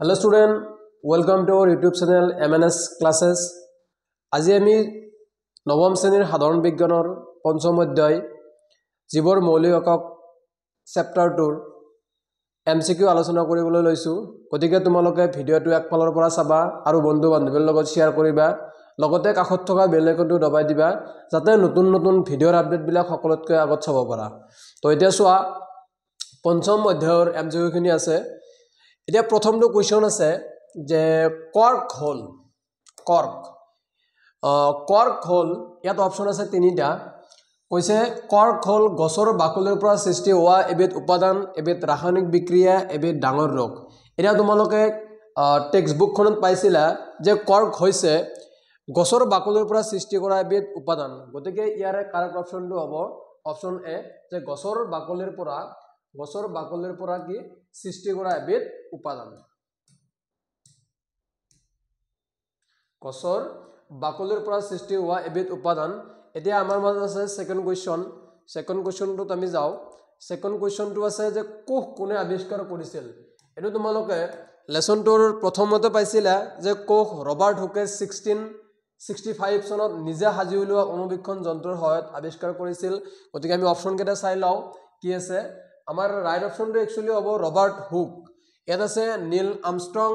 hello' student welcome to our YouTube channel M N S classes আজি আমি নৱম শ্ৰেণীৰ সাধাৰণ বিজ্ঞানৰ পঞ্চম অধ্যায় জীৱৰ মৌলিক একক চেপ্টাৰটোৰ এম চি কিউ আলোচনা কৰিবলৈ লৈছোঁ গতিকে তোমালোকে ভিডিঅ'টো একফালৰ পৰা চাবা আৰু বন্ধু বান্ধৱীৰ লগত শ্বেয়াৰ কৰিবা লগতে কাষত থকা বেলেগতো দবাই দিবা যাতে নতুন নতুন ভিডিঅ'ৰ আপডেটবিলাক সকলোতকৈ আগত চাব পাৰা তো এতিয়া চোৱা পঞ্চম অধ্যায়ৰ এম চি কিউখিনি আছে এতিয়া প্ৰথমটো কুৱেশ্যন আছে যে কৰ্ক হ'ল কৰ্ক কৰ্ক হ'ল ইয়াত অপশ্যন আছে তিনিটা কৈছে কৰ্ক হ'ল গছৰ বাকলিৰ পৰা সৃষ্টি হোৱা এবিধ উপাদান এবিধ ৰাসায়নিক বিক্ৰিয়া এবিধ ডাঙৰ ৰোগ এতিয়া তোমালোকে টেক্সট বুকখনত পাইছিলা যে কৰ্ক হৈছে গছৰ বাকলিৰ পৰা সৃষ্টি কৰা এবিধ উপাদান গতিকে ইয়াৰে কাৰেক্ট অপশ্যনটো হ'ব অপশ্যন এ যে গছৰ বাকলিৰ পৰা গছৰ বাকলিৰ পৰা কি সৃষ্টি কৰা এবিধ উপাদান গছৰ বাকলিৰ পৰা সৃষ্টি হোৱা এবিধ উপাদান এতিয়া আমাৰ মাজত আছে ছেকেণ্ড কুৱেশ্যন ছেকেণ্ড কুৱেশ্যনটোত আমি যাওঁ ছেকেণ্ড কুৱেশ্যনটো আছে যে কোষ কোনে আৱিষ্কাৰ কৰিছিল এইটো তোমালোকে লেচনটোৰ প্ৰথমতে পাইছিলা যে কোষ ৰবাৰ্ট হুকে ছিক্সটিন ছিক্সটি ফাইভ চনত নিজে সাজি উলিওৱা অনুবীক্ষণ যন্ত্ৰৰ সহায়ত আৱিষ্কাৰ কৰিছিল গতিকে আমি অপশ্যনকেইটা চাই লওঁ কি আছে আমাৰ ৰাইট অপশ্যনটো একচুৱেলি হ'ব ৰবাৰ্ট হুক ইয়াত আছে নীল আমষ্ট্ৰং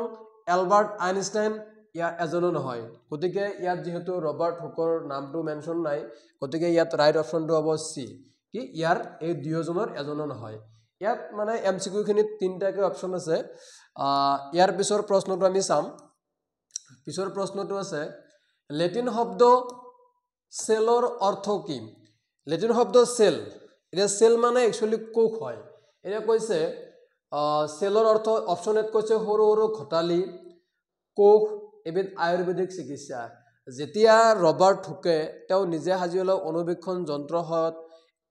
এলবাৰ্ট আইনষ্টাইন ইয়াৰ এজনো নহয় গতিকে ইয়াত যিহেতু ৰবাৰ্ট হুকৰ নামটো মেনশ্যন নাই গতিকে ইয়াত ৰাইট অপশ্যনটো হ'ব চি কি ইয়াৰ এই দুয়োজনৰ এজনো নহয় ইয়াত মানে এম চি কিউখিনিত তিনিটাকৈ অপশ্যন আছে ইয়াৰ পিছৰ প্ৰশ্নটো আমি চাম পিছৰ প্ৰশ্নটো আছে লেটিন শব্দ চেলৰ অৰ্থ কি লেটিন শব্দ চেল এতিয়া চেল মানে একচুৱেলি কোষ হয় এতিয়া কৈছে চেলৰ অৰ্থ অপশ্যন এত কৈছে সৰু সৰু ঘটালি কোষ এবিধ আয়ুৰ্বেদিক চিকিৎসা যেতিয়া ৰবাৰ ঠোকে তেওঁ নিজে সাজি অলপ অনুবীক্ষণ যন্ত্ৰ যন্ত্ৰসহত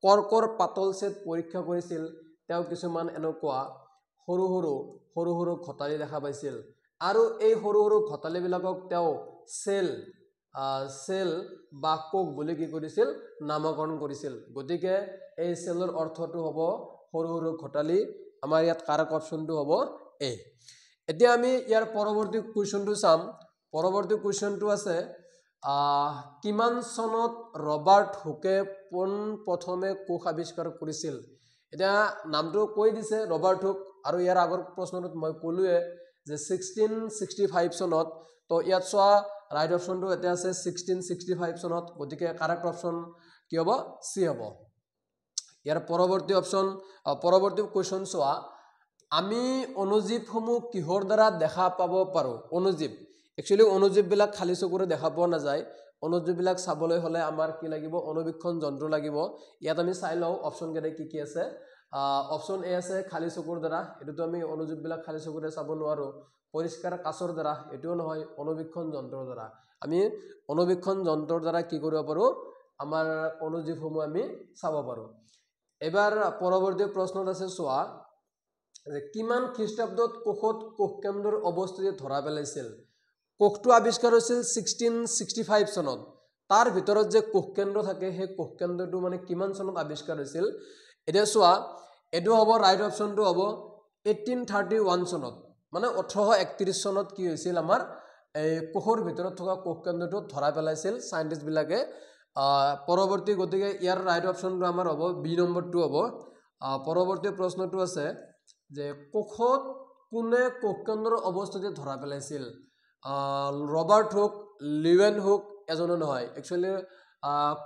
কৰ্কৰ পাতল চেট পৰীক্ষা কৰিছিল তেওঁ কিছুমান এনেকুৱা সৰু সৰু সৰু সৰু ঘটালি দেখা পাইছিল আৰু এই সৰু সৰু ঘটালিবিলাকক তেওঁ চেল চেল বা কোক বুলি কি কৰিছিল নামকৰণ কৰিছিল গতিকে এই চেলৰ অৰ্থটো হ'ব সৰু সৰু ঘটালি আমাৰ ইয়াত কাৰক অপশ্যনটো হ'ব এ এতিয়া আমি ইয়াৰ পৰৱৰ্তী কুৱেশ্যনটো চাম পৰৱৰ্তী কুৱেশ্যনটো আছে কিমান চনত ৰবাৰ্ট হুকে পোনপ্ৰথমে কোষ আৱিষ্কাৰ কৰিছিল এতিয়া নামটো কৈ দিছে ৰবাৰ্ট হুক আৰু ইয়াৰ আগৰ প্ৰশ্নটোত মই ক'লোৱে যে ছিক্সটিন ছিক্সটি ফাইভ চনত তো ইয়াত চোৱা ৰাইট অপশ্যনটো এতিয়া আছে ছিক্সটিন ছিক্সটি ফাইভ চনত গতিকে কাৰেক্ট অপশ্যন কি হ'ব চি হ'ব ইয়াৰ পৰৱৰ্তী অপশ্যন পৰৱৰ্তী কুৱেশ্যন চোৱা আমি অনুজীৱসমূহ কিহৰ দ্বাৰা দেখা পাব পাৰোঁ অনুজীৱ একচুৱেলি অনুজীৱবিলাক খালী চকুৰে দেখা পোৱা নাযায় অনুজীৱবিলাক চাবলৈ হ'লে আমাৰ কি লাগিব অনুবীক্ষণ যন্ত্ৰ লাগিব ইয়াত আমি চাই লওঁ অপশ্যনকেইটাই কি কি আছে অপশ্যন এ আছে খালী চকুৰ দ্বাৰা এইটোতো আমি অনুজীৱবিলাক খালী চকুৰে চাব নোৱাৰোঁ পৰিষ্কাৰ কাছৰ দ্বাৰা এইটোও নহয় অনুবীক্ষণ যন্ত্ৰৰ দ্বাৰা আমি অনুবীক্ষণ যন্ত্ৰৰ দ্বাৰা কি কৰিব পাৰোঁ আমাৰ অনুজীৱসমূহ আমি চাব পাৰোঁ এইবাৰ পৰৱৰ্তী প্ৰশ্নত আছে চোৱা যে কিমান খ্ৰীষ্টাব্দত কোষত কোষকেন্দ্ৰৰ অৱস্থিতি ধৰা পেলাইছিল কোষটো আৱিষ্কাৰ হৈছিল ছিক্সটিন ছিক্সটি ফাইভ চনত তাৰ ভিতৰত যে কোষকেন্দ্ৰ থাকে সেই কোষকেন্দ্ৰটো মানে কিমান চনত আৱিষ্কাৰ হৈছিল এতিয়া চোৱা এইটো হ'ব ৰাইট অপশ্যনটো হ'ব এইটিন থাৰ্টি ওৱান চনত মানে ওঠৰশ একত্ৰিছ চনত কি হৈছিল আমাৰ এই কোষৰ ভিতৰত থকা কোষ কেন্দ্ৰটো ধৰা পেলাইছিল চাইণ্টিষ্টবিলাকে পৰৱৰ্তী গতিকে ইয়াৰ ৰাইট অপশ্যনটো আমাৰ হ'ব বি নম্বৰটো হ'ব পৰৱৰ্তী প্ৰশ্নটো আছে যে কোষত কোনে কোষ কেন্দ্ৰৰ অৱস্থাতে ধৰা পেলাইছিল ৰবাৰ্ট হুক লিউৱেন হুক এজনে নহয় একচুৱেলি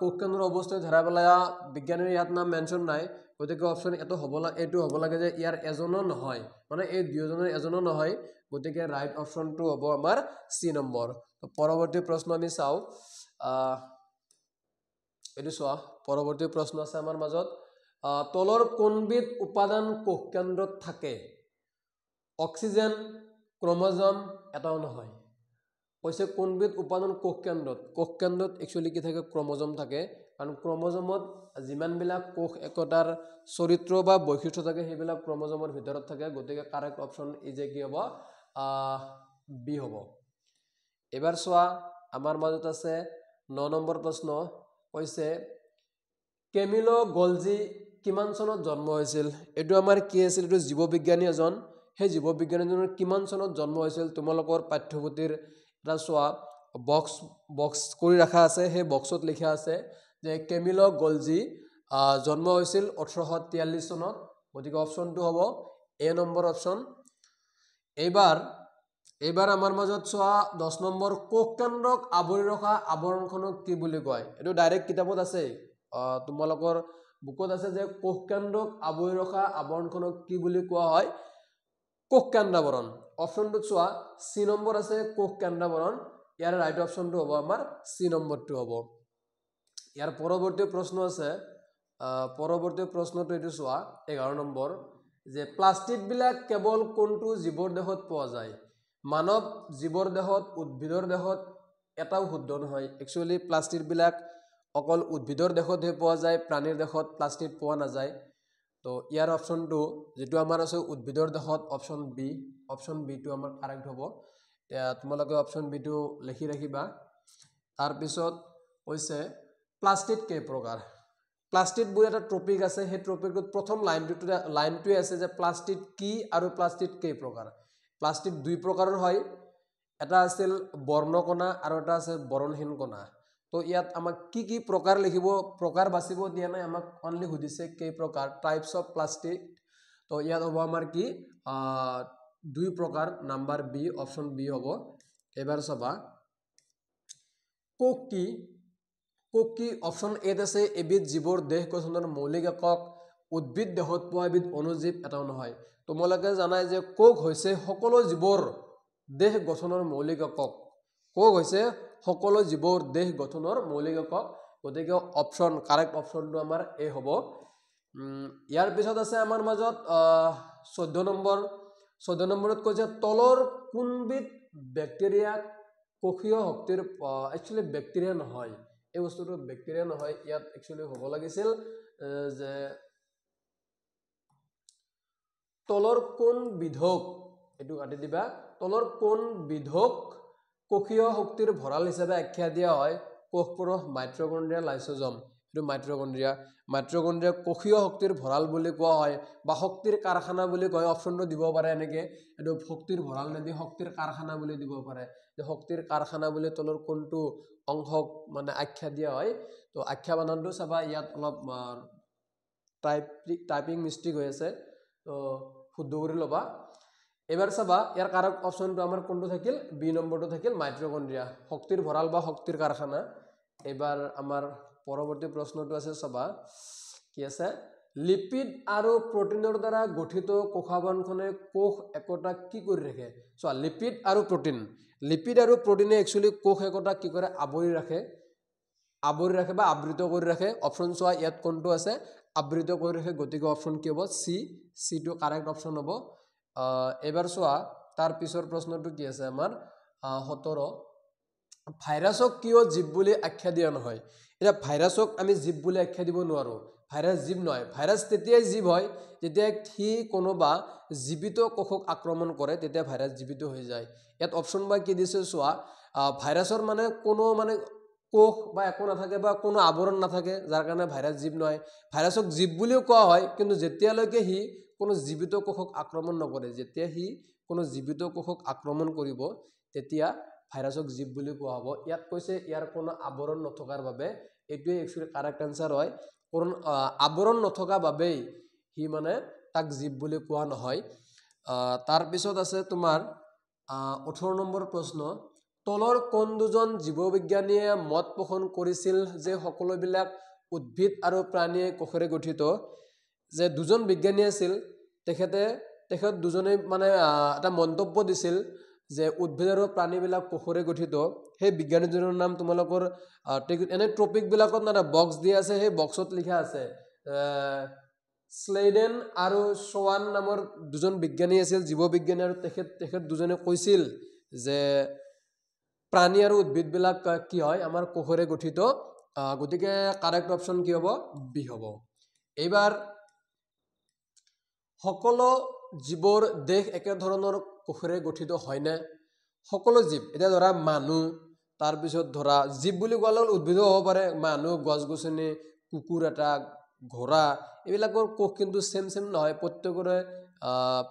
কোষ কেন্দ্ৰৰ অৱস্থাতে ধৰা পেলাই বিজ্ঞানীৰ ইয়াত নাম মেনশ্যন নাই গতিকে অপশ্যন এইটো হ'ব লাগে এইটো হ'ব লাগে যে ইয়াৰ এজনো নহয় মানে এই দুয়োজনৰ এজনো নহয় গতিকে ৰাইট অপশ্যনটো হ'ব আমাৰ চি নম্বৰ তো পৰৱৰ্তী প্ৰশ্ন আমি চাওঁ এইটো চোৱা পৰৱৰ্তী প্ৰশ্ন আছে আমাৰ মাজত তলৰ কোনবিধ উপাদান কোষকেন্দ্ৰত থাকে অক্সিজেন ক্ৰমজম এটাও নহয় কৈছে কোনবিধ উপাদান কোষ কোষকেন্দ্ৰত কোষকেন্দ্ৰত একচুৱেলি কি থাকে ক্ৰমজম থাকে কাৰণ ক্ৰমজমত যিমানবিলাক কোষ একতাৰ চৰিত্ৰ বা বৈশিষ্ট্য থাকে সেইবিলাক ক্ৰমজমৰ ভিতৰত থাকে গতিকে কাৰেক্ট অপশ্যন ই যে কি হ'ব বি হ'ব এইবাৰ চোৱা আমাৰ মাজত আছে ন নম্বৰ প্ৰশ্ন হৈছে কেমিলো গলজি কিমান চনত জন্ম হৈছিল এইটো আমাৰ কি আছিল এইটো জীৱ বিজ্ঞানী এজন সেই জীৱ বিজ্ঞানীজনৰ কিমান চনত জন্ম হৈছিল তোমালোকৰ পাঠ্যপুথিৰ এটা চোৱা বক্স বক্স কৰি ৰখা আছে সেই বক্সত লিখা আছে যে কেমিল গলজি জন্ম হৈছিল ওঠৰশ তিয়াল্লিছ চনত গতিকে অপশ্যনটো হ'ব এ নম্বৰ অপশ্যন এইবাৰ এইবাৰ আমাৰ মাজত চোৱা দহ নম্বৰ কোষকেন্দ্ৰক আৱৰি ৰখা আৱৰণখনক কি বুলি কয় এইটো ডাইৰেক্ট কিতাপত আছে তোমালোকৰ বুকত আছে যে কোষ কেন্দ্ৰক আৱৰি ৰখা আৱৰণখনক কি বুলি কোৱা হয় কোষ কেন্দ্ৰাৱৰণ অপশ্যনটোত চোৱা চি নম্বৰ আছে কোষ কেন্দ্ৰাবৰণ ইয়াৰ ৰাইট অপশ্যনটো হ'ব আমাৰ চি নম্বৰটো হ'ব ইয়াৰ পৰৱৰ্তী প্ৰশ্ন আছে পৰৱৰ্তী প্ৰশ্নটো এইটো চোৱা এঘাৰ নম্বৰ যে প্লাষ্টিকবিলাক কেৱল কোনটো জীৱৰ দেহত পোৱা যায় মানৱ জীৱৰ দেহত উদ্ভিদৰ দেহত এটাও শুদ্ধ নহয় একচুৱেলি প্লাষ্টিকবিলাক অকল উদ্ভিদৰ দেহতহে পোৱা যায় প্ৰাণীৰ দেহত প্লাষ্টিক পোৱা নাযায় তো ইয়াৰ অপশ্যনটো যিটো আমাৰ আছে উদ্ভিদৰ দেহত অপশ্যন বি অপশ্যন বিটো আমাৰ কাৰেক্ট হ'ব এতিয়া তোমালোকে অপশ্যন বিটো লিখি ৰাখিবা তাৰপিছত হৈছে প্লাষ্টিক কে প্ৰকাৰ প্লাষ্টিক বুলি এটা টপিক আছে সেই টপিকটোত প্ৰথম লাইনটোতে লাইনটোৱে আছে যে প্লাষ্টিক কি আৰু প্লাষ্টিক কে প্ৰকাৰ প্লাষ্টিক দুই প্ৰকাৰৰ হয় এটা আছিল বৰ্ণকণা আৰু এটা আছে বৰণহীন কণা তো ইয়াত আমাক কি কি প্ৰকাৰ লিখিব প্ৰকাৰ বাচিব দিয়া নাই আমাক অনলি সুধিছে কেই প্ৰকাৰ টাইপছ অফ প্লাষ্টিক তো ইয়াত হ'ব আমাৰ কি দুই প্ৰকাৰ নাম্বাৰ বি অপশ্যন বি হ'ব এইবাৰ চাবা কোক কি অপশ্যন এত আছে এবিধ জীৱৰ দেহ গঠনৰ মৌলিক একক উদ্ভিদ দেহত পোৱা এবিধ অনুজীৱ এটাও নহয় তোমালোকে জানাই যে কোক হৈছে সকলো জীৱৰ দেহ গঠনৰ মৌলিক একক কোক হৈছে সকলো জীৱৰ দেহ গঠনৰ মৌলিক একক গতিকে অপশ্যন কাৰেক্ট অপশ্যনটো আমাৰ এ হ'ব ইয়াৰ পিছত আছে আমাৰ মাজত চৈধ্য নম্বৰ চৈধ্য নম্বৰত কৈছে তলৰ কোনবিধ বেক্টেৰিয়া কোষীয় শক্তিৰ একচুৱেলি বেক্টেৰিয়া নহয় এই বস্তুটো বেক্টেৰিয়া নহয় ইয়াত একচুৱেলি হ'ব লাগিছিল যে তলৰ কোন বিধক এইটো কাটি দিবা তলৰ কোন বিধক কোষীয় শক্তিৰ ভঁৰাল হিচাপে আখ্যা দিয়া হয় কোষপুৰুষ মাইত্ৰগণ্ডিয়া লাইচজম সেইটো মাইত্ৰগণ্ডিয়া মাইত্ৰগণ্ডিয়া কোষীয় শক্তিৰ ভঁৰাল বুলি কোৱা হয় বা শক্তিৰ কাৰখানা বুলি কয় অপশ্যনটো দিব পাৰে এনেকৈ এইটো শক্তিৰ ভঁৰাল নেদি শক্তিৰ কাৰখানা বুলি দিব পাৰে যে শক্তিৰ কাৰখানা বুলি তলৰ কোনটো অংশক মানে আখ্যা দিয়া হয় তো আখ্যা বানানটো চাবা ইয়াত অলপ টাইপ টাইপিং মিষ্টেক হৈ আছে তো শুদ্ধ কৰি ল'বা এবাৰ চাবা ইয়াৰ কাৰক অপশ্যনটো আমাৰ কোনটো থাকিল বি নম্বৰটো থাকিল মাইট্ৰকণ্ড্ৰিয়া শক্তিৰ ভঁৰাল বা শক্তিৰ কাৰখানা এইবাৰ আমাৰ পৰৱৰ্তী প্ৰশ্নটো আছে চাবা কি আছে লিপিড আৰু প্ৰটিনৰ দ্বাৰা গঠিত কোষাবৰণখনে কোষ একতাক কি কৰি ৰাখে চোৱা লিপিড আৰু প্ৰটিন লিপিড আৰু প্ৰটিনে একচুৱেলি কোষ একতাক কি কৰে আৱৰি ৰাখে আৱৰি ৰাখে বা আবৃত কৰি ৰাখে অপশ্যন চোৱা ইয়াত কোনটো আছে আবৃত কৰি ৰাখে গতিকে অপশ্যন কি হ'ব চি চিটো কাৰেক্ট অপশ্যন হ'ব এবাৰ চোৱা তাৰ পিছৰ প্ৰশ্নটো কি আছে আমাৰ সোতৰ ভাইৰাছক কিয় জীৱ বুলি আখ্যা দিয়া নহয় এতিয়া ভাইৰাছক আমি জীৱ বুলি আখ্যা দিব নোৱাৰোঁ ভাইৰাছ জীৱ নহয় ভাইৰাছ তেতিয়াই জীৱ হয় যেতিয়া সি কোনোবা জীৱিত কোষক আক্ৰমণ কৰে তেতিয়া ভাইৰাছ জীৱিত হৈ যায় ইয়াত অপশ্যন বা কি দিছে চোৱা ভাইৰাছৰ মানে কোনো মানে কোষ বা একো নাথাকে বা কোনো আৱৰণ নাথাকে যাৰ কাৰণে ভাইৰাছ জীৱ নহয় ভাইৰাছক জীৱ বুলিও কোৱা হয় কিন্তু যেতিয়ালৈকে সি কোনো জীৱিত কোষক আক্ৰমণ নকৰে যেতিয়া সি কোনো জীৱিত কোষক আক্ৰমণ কৰিব তেতিয়া ভাইৰাছক জীৱ বুলি কোৱা হ'ব ইয়াত কৈছে ইয়াৰ কোনো আৱৰণ নথকাৰ বাবে এইটোৱে একচুৱেলি কাৰেক্ট এনচাৰ হয় কোন আৱৰণ নথকা বাবেই সি মানে তাক জীৱ বুলি কোৱা নহয় তাৰপিছত আছে তোমাৰ ওঠৰ নম্বৰ প্ৰশ্ন তলৰ কোন দুজন জীৱবিজ্ঞানীয়ে মত পোষণ কৰিছিল যে সকলোবিলাক উদ্ভিদ আৰু প্ৰাণীয়ে কোষেৰে গঠিত যে দুজন বিজ্ঞানী আছিল তেখেতে তেখেত দুজনে মানে এটা মন্তব্য দিছিল যে উদ্ভিদ আৰু প্ৰাণীবিলাক পশুৰে গঠিত সেই বিজ্ঞানীজনৰ নাম তোমালোকৰ এনে ট্ৰপিকবিলাকত মানে বক্স দিয়া আছে সেই বক্সত লিখা আছে শ্লেডেন আৰু শ্বৱান নামৰ দুজন বিজ্ঞানী আছিল জীৱ বিজ্ঞানী আৰু তেখেত তেখেত দুজনে কৈছিল যে প্ৰাণী আৰু উদ্ভিদবিলাক কি হয় আমাৰ কোষৰে গঠিত গতিকে কাৰেক্ট অপশ্যন কি হ'ব বি হ'ব এইবাৰ সকলো জীৱৰ দেশ একেধৰণৰ কোষেৰে গঠিত হয়নে সকলো জীৱ এতিয়া ধৰা মানুহ তাৰপিছত ধৰা জীৱ বুলি কোৱা লগত উদ্ভিদ হ'ব পাৰে মানুহ গছ গছনি কুকুৰ এটা ঘোঁৰা এইবিলাকৰ কোষ কিন্তু চেম চেম নহয় প্ৰত্যেকৰে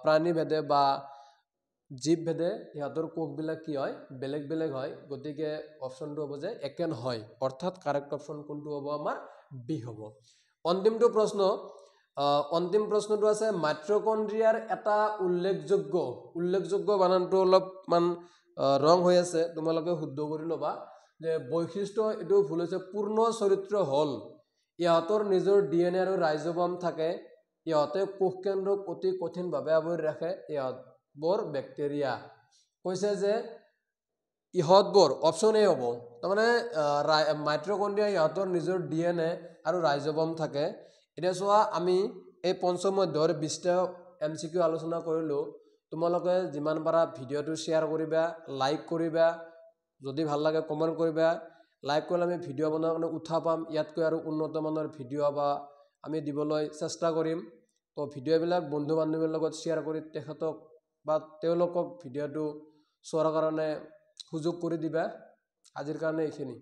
প্ৰাণীভেদে বা জীৱভেদে সিহঁতৰ কোষবিলাক কি হয় বেলেগ বেলেগ হয় গতিকে অপশ্যনটো হ'ব যে একে নহয় অৰ্থাৎ কাৰেক্ট অপশ্যন কোনটো হ'ব আমাৰ বি হ'ব অন্তিমটো প্ৰশ্ন অন্তিম প্ৰশ্নটো আছে মাইট্ৰকণ্ড্ৰিয়াৰ এটা উল্লেখযোগ্য উল্লেখযোগ্য বানানটো অলপমান ৰং হৈ আছে তোমালোকে শুদ্ধ কৰি ল'বা যে বৈশিষ্ট্য এইটো ভুল হৈছে পূৰ্ণ চৰিত্ৰ হ'ল ইহঁতৰ নিজৰ ডি এন এ আৰু ৰাইজবম থাকে ইহঁতে কোষকেন্দ্ৰক অতি কঠিনভাৱে আৱৰি ৰাখে ইহঁতবোৰ বেক্টেৰিয়া কৈছে যে ইহঁতবোৰ অপশ্যনে হ'ব তাৰমানে মাইট্ৰকণ্ডিয়া ইহঁতৰ নিজৰ ডি এন এ আৰু ৰাইজবম থাকে এতিয়া চোৱা আমি এই পঞ্চম অধ্যয়ৰ বিশটা এম চি কিউ আলোচনা কৰিলোঁ তোমালোকে যিমান পাৰা ভিডিঅ'টো শ্বেয়াৰ কৰিবা লাইক কৰিবা যদি ভাল লাগে কমেণ্ট কৰিবা লাইক কৰিলে আমি ভিডিঅ' বনাবৰ কাৰণে উঠা পাম ইয়াতকৈ আৰু উন্নতমানৰ ভিডিঅ' বা আমি দিবলৈ চেষ্টা কৰিম তো ভিডিঅ'বিলাক বন্ধু বান্ধৱীৰ লগত শ্বেয়াৰ কৰি তেখেতক বা তেওঁলোকক ভিডিঅ'টো চোৱাৰ কাৰণে সুযোগ কৰি দিবা আজিৰ কাৰণে এইখিনি